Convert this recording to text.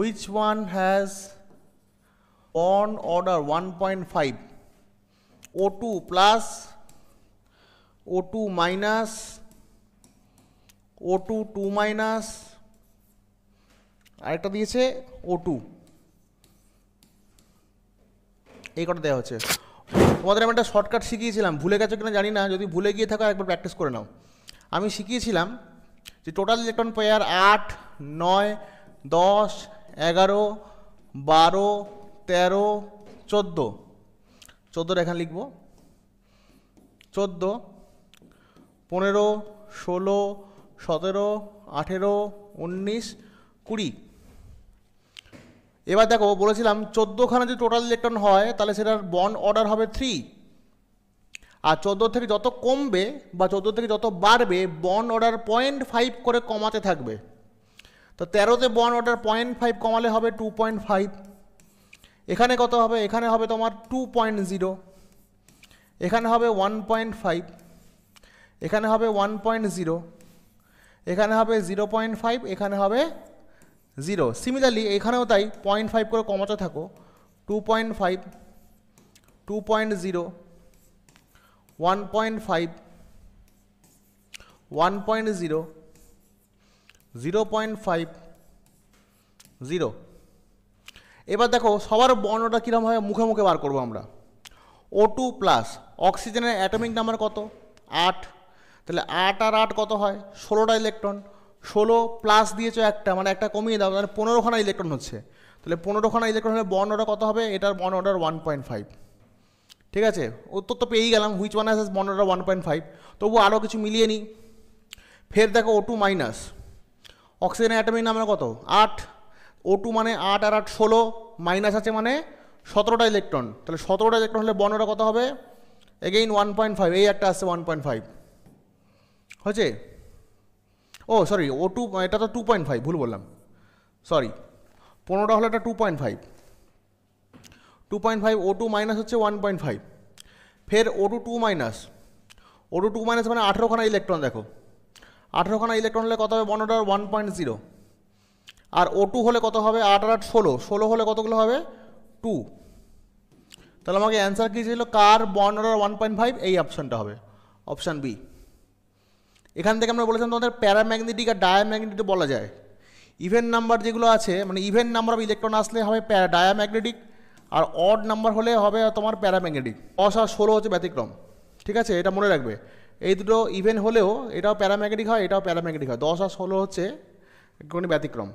which one has on order 1.5 O2 plus O2 minus O2 2 minus আরেকটা দিয়েছে O2 এই কটা দেওয়া হচ্ছে তোমাদের আমি একটা শর্টকাট শিখিয়েছিলাম ভুলে গেছো কিনা জানি না যদি ভুলে গিয়ে থাকো একবার প্র্যাকটিস করে নাও আমি শিখিয়েছিলাম যে টোটাল ইলেকট্রন পেয়ার আট নয় দশ এগারো বারো তেরো চোদ্দো চোদ্দোর এখানে লিখব চোদ্দো পনেরো ষোলো সতেরো আঠেরো উনিশ কুড়ি এবার দেখো বলেছিলাম চোদ্দোখানে যদি টোটাল ইলেকট্রন হয় তাহলে সেটার বন্ড অর্ডার হবে থ্রি আর চোদ্দো থেকে যত কমবে বা চোদ্দো থেকে যত বাড়বে বন্ড অর্ডার পয়েন্ট ফাইভ করে কমাতে থাকবে তো তেরোতে বন ওয়াটার পয়েন্ট ফাইভ কমালে হবে টু পয়েন্ট ফাইভ এখানে কত হবে এখানে হবে তোমার টু পয়েন্ট জিরো এখানে হবে ওয়ান পয়েন্ট ফাইভ এখানে হবে ওয়ান পয়েন্ট জিরো এখানে হবে জিরো পয়েন্ট ফাইভ এখানে হবে জিরো সিমিলারলি এখানেও তাই পয়েন্ট ফাইভ করে কমাতে থাকো two point five two point zero one point five one point zero zero point five zero এবার দেখো সবার বর্ণটা কীরকমভাবে মুখে মুখে বার করবো আমরা ও টু প্লাস অক্সিজেনের অ্যাটমিক নাম্বার কত আট তাহলে আট আর আট কত হয় ষোলোটা ইলেকট্রন ষোলো প্লাস দিয়েছো একটা মানে একটা কমিয়ে দাও তাহলে পনেরোখানা ইলেকট্রন হচ্ছে তাহলে পনেরোখানা ইলেকট্রন হলে বর্ণটা কত হবে এটার বর্ণ অর্ডার ওয়ান পয়েন্ট ফাইভ ঠিক আছে উত্তর তো পেয়েই গেলাম হুইচ ওয়ান হ্যাজ বর্ণ অর্ডার ওয়ান পয়েন্ট ফাইভ তবু আরও কিছু মিলিয়ে নিই ফের দেখো O two minus oxygen atomic number কত আট ও টু মানে আট আর আট ষোলো মাইনাস আছে মানে সতেরোটা ইলেকট্রন তাহলে সতেরোটা ইলেকট্রন হলে বর্ণটা কত হবে এগেইন ওয়ান পয়েন্ট ফাইভ এই একটা আসছে ওয়ান পয়েন্ট ফাইভ হয়েছে ও সরি ও টু এটা তো টু পয়েন্ট ফাইভ ভুল বললাম সরি পনেরোটা হলে এটা two point five two point five O two minus হচ্ছে ওয়ান পয়েন্ট ফাইভ ফের O two two minus O two two minus মানে আঠেরোখানা ইলেকট্রন দেখো আঠেরোখানা ইলেকট্রন হলে কত হবে অর্ডার ওয়ান পয়েন্ট জিরো আর ও টু হলে কত হবে আট আর আট ষোলো ষোলো হলে কতগুলো হবে টু তাহলে আমাকে অ্যান্সার কী ছিল কার one order one point five এই অপশানটা হবে অপশান বি এখান থেকে আমরা বলেছিলাম তোমাদের প্যারাম্যাগনেটিক আর ডায়াম্যাগনেটিক বলা যায় ইভেন নাম্বার যেগুলো আছে মানে ইভেন নাম্বার অফ ইলেকট্রন আসলে হবে ডায়াম্যাগনেটিক আর অড নাম্বার হলে হবে তোমার প্যারাম্যাগনেটিক অস আর ষোলো হচ্ছে ব্যতিক্রম ঠিক আছে এটা মনে রাখবে এই দুটো ইভেন হলেও এটাও প্যারাম্যাগনেটিক হয় এটাও প্যারাম্যাগনেটিক হয় দশ আর ষোলো হচ্ছে একটুখানি ব্যতিক্রম